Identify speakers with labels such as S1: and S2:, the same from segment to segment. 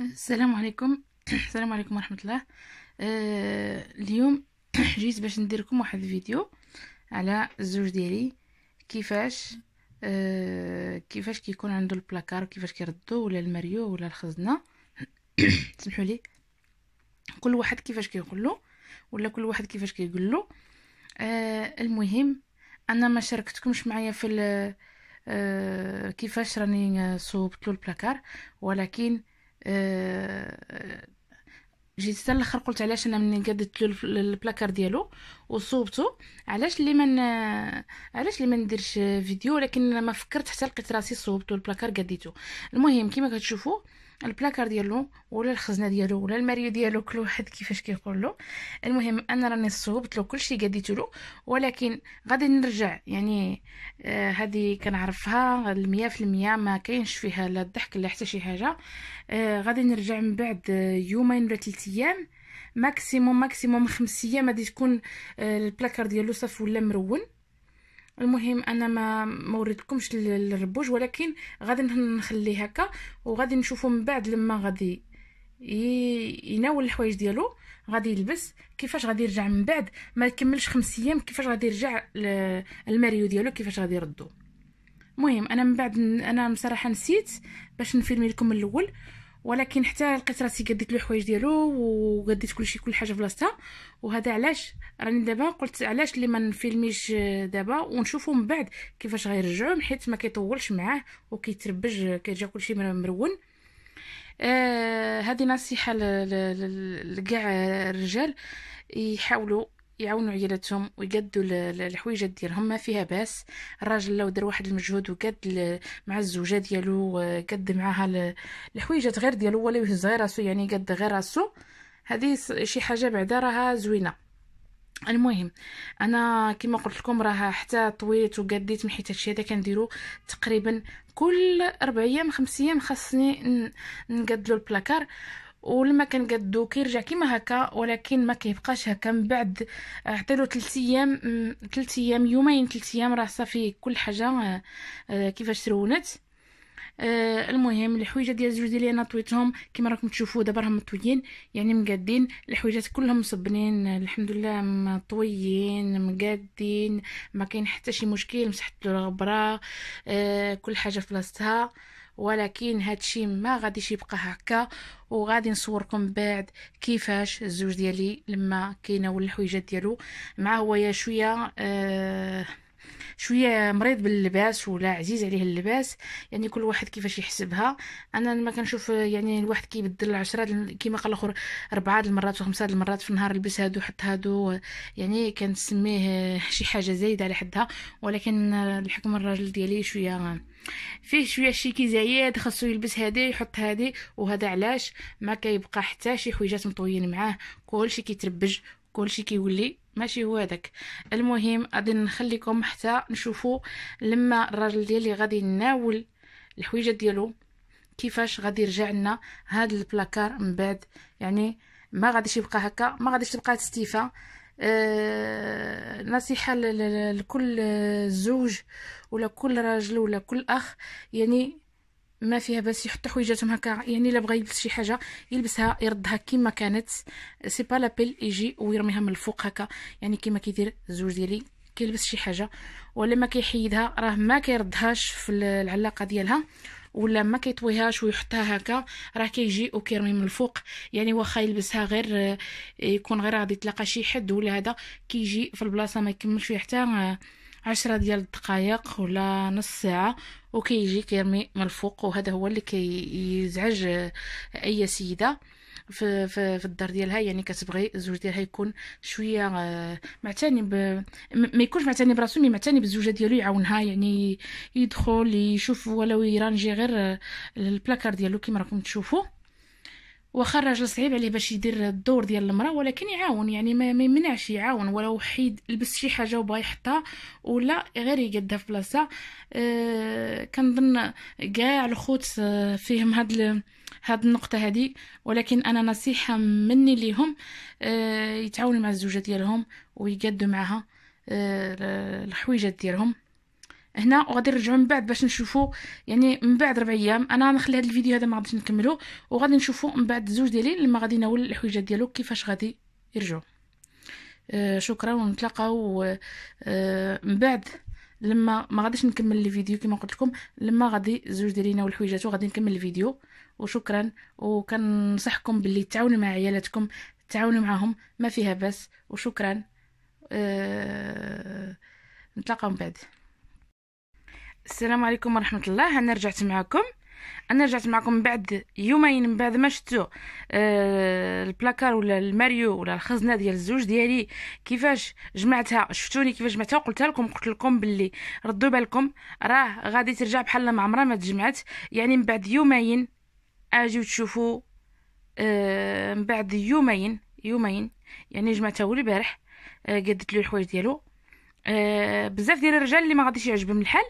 S1: السلام عليكم السلام عليكم ورحمه الله آه اليوم جيت باش ندير لكم واحد الفيديو على الزوج ديالي كيفاش آه كيفاش كيكون عنده البلاكار وكيفاش كيردو ولا المريو ولا الخزنه سمحوا لي كل واحد كيفاش كيقول له ولا كل واحد كيفاش كيقول له آه المهم انا ما شاركتكمش معايا في آه كيفاش راني صوبت له البلاكار ولكن آه آه، جيت حتى الاخر قلت علاش انا منين قادت له البلاكار ديالو وصوبته علاش اللي من علاش اللي ما نديرش فيديو ولكن ما فكرت حتى لقيت راسي صوبته البلاكار قديته المهم كما كتشوفوا البلاكار ديالو ولا الخزنه ديالو ولا الماريو ديالو كل واحد كيفاش كيقولو المهم انا راني صوبت له كلشي قديت له ولكن غادي نرجع يعني آه كنعرفها المية في المية ما كاينش فيها لا الضحك لا حتى شي حاجه آه غادي نرجع من بعد آه، يومين ولا 3 ايام ماكسيموم ماكسيموم خمس ايام غادي تكون آه، البلاكار ديالو صافي ولا مرون المهم انا ما موردكمش للربوج الربوج ولكن غادي نخليه هكا وغادي نشوفو من بعد لما غادي يناول الحوايج ديالو غادي يلبس كيفاش غادي يرجع من بعد ما يكملش خمس ايام كيفاش غادي يرجع الماريو ديالو كيفاش غادي يردو المهم انا من بعد انا بصراحه نسيت باش نفيلمي لكم الاول ولكن حتى لقيت راسي قديت له الحوايج ديالو وقديت كلشي كل حاجه في بلاصتها وهذا علاش راني دابا قلت علاش اللي ما نفيلميش آه، دابا ونشوفو من بعد كيفاش غيرجعوا حيت ما كيطولش معاه وكيتربج آه، كيرجع كلشي مرون آه نصيحه لكاع الرجال يحاولوا يعاونوا عيالاتهم ويقدوا الحويجه ديالهم ما فيها باس الراجل لو دار واحد المجهود وقد مع الزوجه ديالو قد معاها الحويجات غير ديالو ولا يهز غير راسو يعني قد غير راسو هذه شي حاجه بعدا راها زوينه المهم انا كما قلت لكم راه حتى طويت وقديت من حيت هادشي هذا كنديرو تقريبا كل اربع ايام خمس ايام خاصني نقدلو البلاكار ولما كان قدو كيرجع كيما هكا ولكن ما كيبقاش هكا من بعد عطيلو ثلاث ايام ثلاث ايام يومين ثلاث ايام راه صافي كل حاجه آه، آه، كيفاش ترونت آه، المهم الحويجه ديال زوج ديالي انا طويتهم كما راكم تشوفوا دابا راهم مطويين يعني مقادين الحويجات كلهم مصبنين الحمد لله مطويين مقادين ما كاين حتى شي مشكل مسحت الغبره كل حاجه في بلاصتها ولكن الشيء ما غاديش يبقى هكا وغادي نصوركم بعد كيفاش الزوج ديالي لما كيناول الحويجات ديالو مع هويا شويه آه شويه مريض باللباس ولا عزيز عليه اللباس يعني كل واحد كيفاش يحسبها انا ما كنشوف يعني الواحد كيبدل عشرة كيما قال الاخر اربعه المرات وخمسه المرات في النهار لبس هادو حط هادو يعني كنسميه شي حاجه زايده على حدها ولكن الحكم الراجل ديالي شويه فيه شويه شيكي زايد خاصو يلبس هادي يحط هادي وهذا علاش ما كيبقى حتى شي حويجات مطويين معاه كلشي كيتربج كلشي كيولي ماشي هو هذاك المهم غادي نخليكم حتى نشوفوا لما الراجل ديالي غادي يناول الحويجه ديالو كيفاش غادي يرجع لنا هذا البلاكار من بعد يعني ما غاديش يبقى هكا ما غاديش تبقى تستيفا أه نصيحة لكل زوج ولا كل راجل ولا كل أخ يعني ما فيها باس يحط حويجاتهم هكا يعني الا بغى يلبس شي حاجه يلبسها يردها كيما كانت سي با لابيل يجي ويرميها من الفوق هكا يعني كيما كيدير الزوج ديالي كيلبس شي حاجه ولا ما كيحيدها راه ما كيردهاش في العلاقه ديالها ولا ما كيطويهاش ويحطها هكا راه كيجي وكيرمي من الفوق يعني واخا يلبسها غير آه، يكون غير غادي يتلاقى شي حد ولا هذا كيجي في البلاصه ما يكملش فيها حتى آه، عشرة ديال الدقائق ولا نص ساعة وكيجي كيرمي من الفوق وهذا هو اللي كيزعج اي سيده في, في, في الدار ديالها يعني كتبغي الزوج ديالها يكون شويه آه، معتني ب... ما يكونش معتني براسو مي معتني بالزوجه ديالو يعاونها يعني يدخل يشوف ولو يرانجي غير آه، البلاكار ديالو كما راكم تشوفوا واخا الراجل صعيب عليه باش يدير الدور ديال المراه ولكن يعاون يعني ما يمنعش يعاون ولو حيد لبس شي حاجه وبغى يحطها ولا غير يقدها في بلاصه أه كنظن كاع الخوت آه، فيهم هاد هاد النقطة هادي ولكن أنا نصيحة مني ليهم أه يتعاونوا مع الزوجة ديالهم ويقدوا معها أه الحويجات ديالهم هنا وغادي نرجعوا من بعد باش نشوفوا يعني من بعد ربع ايام انا نخلي هذا الفيديو هذا ما غاديش نكملو وغادي نشوفوا من بعد زوج ديالي لما غادي ناول الحويجات ديالو كيفاش غادي يرجعوا آه شكرا ونتلاقاو آه من بعد لما ما غاديش نكمل الفيديو كما قلت لكم لما غادي زوج ديالي ناول الحويجات وغادي نكمل الفيديو وشكرا وكنصحكم باللي تعاونوا مع عيالاتكم تعاونوا معاهم ما فيها بس وشكرا آه... نتلاقاو من بعد السلام عليكم ورحمه الله انا رجعت معكم انا رجعت معكم بعد يومين من بعد ما شتو آه البلاكار ولا الماريو ولا الخزنه ديال الزوج ديالي كيفاش جمعتها شفتوني كيفاش جمعتها وقلت لكم قلت لكم باللي ردوا بالكم راه غادي ترجع بحال ما عمرها ما تجمعت يعني من بعد يومين اجيو تشوفوا آه من بعد يومين يومين يعني جمعتها هو البارح آه قدت له الحوايج ديالو آه، بزاف ديال الرجال اللي ما غاديش يعجبهم الحال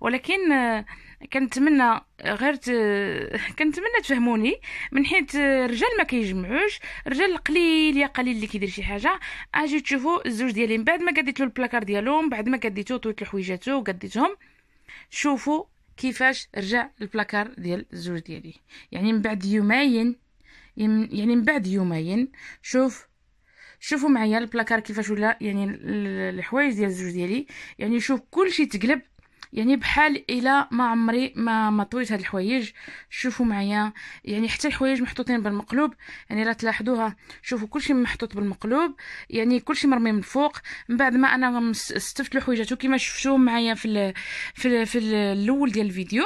S1: ولكن آه، كنتمنى غير ت... كنتمنى تفهموني من حيت الرجال ما كيجمعوش الرجال قليل يا قليل اللي كيدير شي حاجه اجي تشوفوا الزوج ديالي من بعد ما قديتلو البلاكار ديالهم بعد ما قديتو طويت حويجاتو وقديتهم شوفوا كيفاش رجع البلاكار ديال الزوج ديالي يعني من بعد يومين يعني من بعد يومين شوف شوفوا معايا البلاكار كيفاش ولا يعني الحوايج ديال الزوج ديالي يعني شوف كلشي تقلب يعني بحال الى ما عمري ما ما طويت هاد الحوايج شوفوا معايا يعني حتى الحوايج محطوطين بالمقلوب يعني راه تلاحظوها شوفوا كلشي محطوط بالمقلوب يعني كلشي مرمي من فوق من بعد ما انا استفت الحويجات كما شفتوهم معايا في الـ في في الاول ديال الفيديو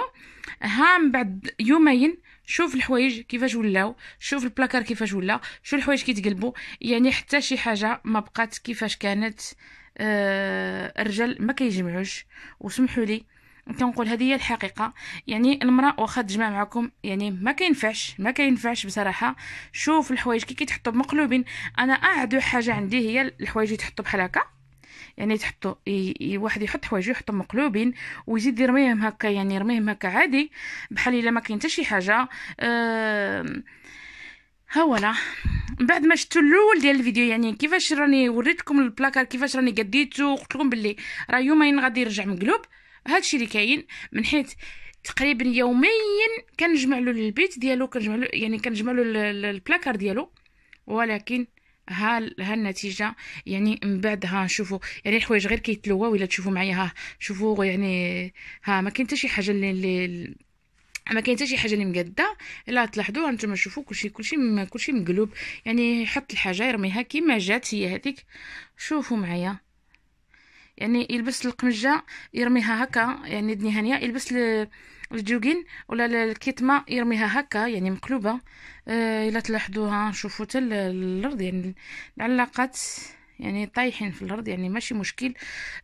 S1: ها من بعد يومين شوف الحوايج كيفاش ولاو شوف البلاكار كيفاش ولا شوف الحوايج كيتقلبوا يعني حتى شي حاجه ما بقات كيفاش كانت آه الرجال ما كيجمعوش وسمحوا لي كنقول هذه هي الحقيقه يعني المراه واخا تجمع معكم يعني ما كينفعش ما كينفعش بصراحه شوف الحوايج كي كيتحطوا مقلوبين انا اعدو حاجه عندي هي الحوايج يتحطوا بحال هكا يعني تحطوا واحد يحط حوايجو يحطهم مقلوبين ويزيد يرميهم هكا يعني يرميهم هكا عادي بحال الا ما كاين حتى شي حاجه أه ها ولا من بعد ما شفتوا الاول ديال الفيديو يعني كيفاش راني وريتكم البلاكار كيفاش راني قديته قلت لكم باللي راه يومين غادي يرجع مقلوب هادشي اللي كاين من حيث تقريبا يوميا كنجمع له البيت ديالو كنجمع له يعني كنجمع له البلاكار ديالو ولكن ها هالنتيجه يعني من بعدها نشوفوا يعني الحوايج غير كيتلوى ولا تشوفوا معايا ها شوفوا يعني ها ما كاين حتى شي حاجه اللي, اللي ما كاين حتى شي حاجه اللي مقاده الا تلاحظوا انتم تشوفوا كلشي كلشي كلشي مقلوب يعني يحط الحاجه يرميها كيما جات هي هذيك شوفوا معايا يعني يلبس القمجه يرميها هكا يعني الدنيا هانيه يلبس ل... الجوجين ولا الكيتما يرميها هكا يعني مقلوبه آه الا تلاحظوها شوفوا حتى الارض يعني العلاقات يعني طايحين في الارض يعني ماشي مشكل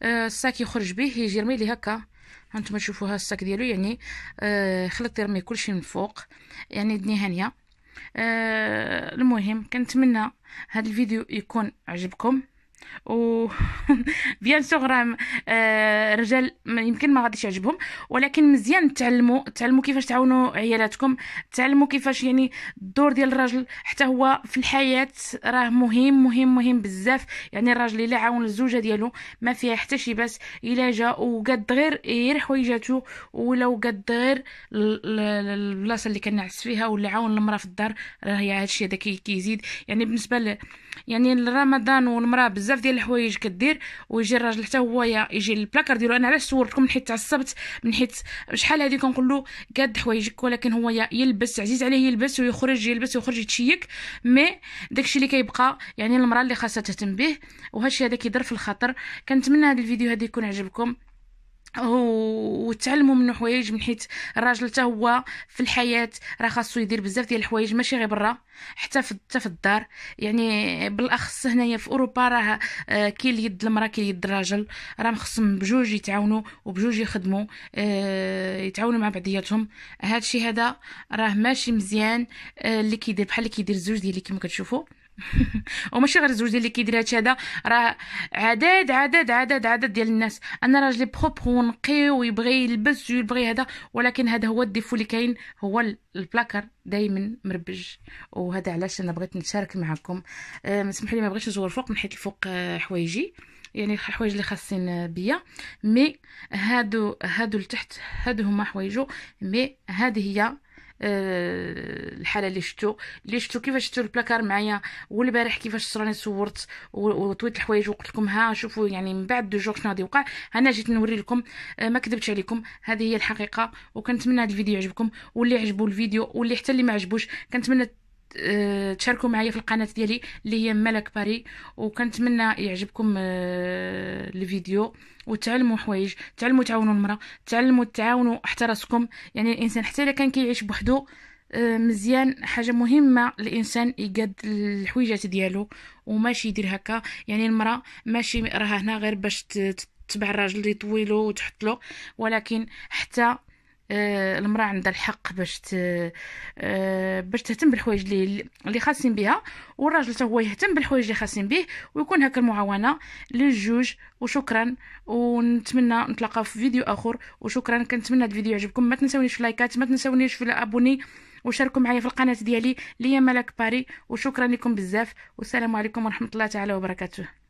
S1: آه الساك يخرج به يجي يرمي لي هكا هانتوما تشوفوها الساك ديالو يعني آه خلط يرمي كلشي من فوق يعني دني هانيه آه المهم كنتمنى هذا الفيديو يكون عجبكم و بيان سور راه آه، رجال يمكن ما غاديش يعجبهم ولكن مزيان تعلموا تعلموا كيفاش تعاونوا عيالاتكم تعلموا كيفاش يعني الدور ديال الراجل حتى هو في الحياه راه مهم مهم مهم بزاف يعني الراجل الا عاون الزوجه ديالو ما فيها حتى شي باس الا جا وقد غير غير حويجاتو ولا قد غير البلاصه اللي كنعس فيها ولا عاون المراه في الدار راه هادشي هذا كيزيد يعني بالنسبه ل... يعني رمضان والمراه بزاف بزاف ديال الحوايج كدير ويجي الراجل حتى هو يجي البلاكار ديالو انا علاش صورتكم من حيت تعصبت من حيت شحال هذه كنقول له قاد حوايجك ولكن هو يلبس عزيز عليه يلبس ويخرج يلبس ويخرج يتشيك مي داكشي اللي كيبقى يعني المراه اللي خاصها تهتم به وهادشي هذا كيضر في الخاطر كنتمنى هذا الفيديو هذا يكون عجبكم وتعلموا منه حوايج من حيت الراجل حتى هو في الحياه راه خاصو يدير بزاف ديال الحوايج ماشي غير برا حتى في حتى في الدار يعني بالاخص هنايا في اوروبا راه آه، كي اليد المراه كي اليد الراجل راه مخصم بجوج يتعاونوا وبجوج يخدموا آه، يتعاونوا مع بعضياتهم هادشي هذا راه ماشي مزيان آه، اللي كيدير بحال اللي كيدير زوج ديال اللي كما كتشوفوا وماشي غير الزوج ديال اللي كيدير هادشي هذا راه عدد عدد عدد عدد ديال الناس انا راجلي بروبر ونقي ويبغي يلبس ويبغي هذا ولكن هذا هو الديفو اللي كاين هو البلاكر دائما مربج وهذا علاش انا بغيت نشارك معكم أه لي ما بغيتش نزور فوق من حيت الفوق آه، حوايجي يعني الحوايج اللي خاصين آه، بيا مي هادو هادو لتحت هادو هما حوايجو مي هذه هي آه، الحاله اللي شفتو اللي شفتو كيفاش شفتو البلاكار معايا والبارح كيفاش راني صورت وطويت الحوايج وقلت لكم ها شوفوا يعني من بعد دو جوغ شنو غادي يوقع انا جيت نوري لكم آه، ما كذبتش عليكم هذه هي الحقيقه وكنتمنى هذا الفيديو يعجبكم واللي عجبو الفيديو واللي حتى اللي ما عجبوش كنتمنى آه، تشاركوا معايا في القناه ديالي اللي هي ملك باري وكنتمنى يعجبكم آه، الفيديو وتعلموا حوايج تعلموا تعاونوا المراه تعلموا تعاونوا حتى راسكم يعني الانسان حتى لكان كان كيعيش بوحدو آه، مزيان حاجه مهمه الانسان يقد الحويجات ديالو وماشي يدير هكا يعني المراه ماشي راها هنا غير باش تتبع الراجل اللي طويلو وتحط له ولكن حتى آه، المراه عندها الحق باش ت... آه، باش تهتم بالحوايج اللي اللي خاصين بها والراجل هو يهتم بالحوايج اللي خاصين به ويكون هكا المعاونه للجوج وشكرا ونتمنى نتلاقى في فيديو اخر وشكرا كنتمنى الفيديو يعجبكم ما تنساونيش في لايكات ما تنساونيش في الابوني وشاركوا معايا في القناه ديالي ليا ملك باري وشكرا لكم بزاف والسلام عليكم ورحمه الله تعالى وبركاته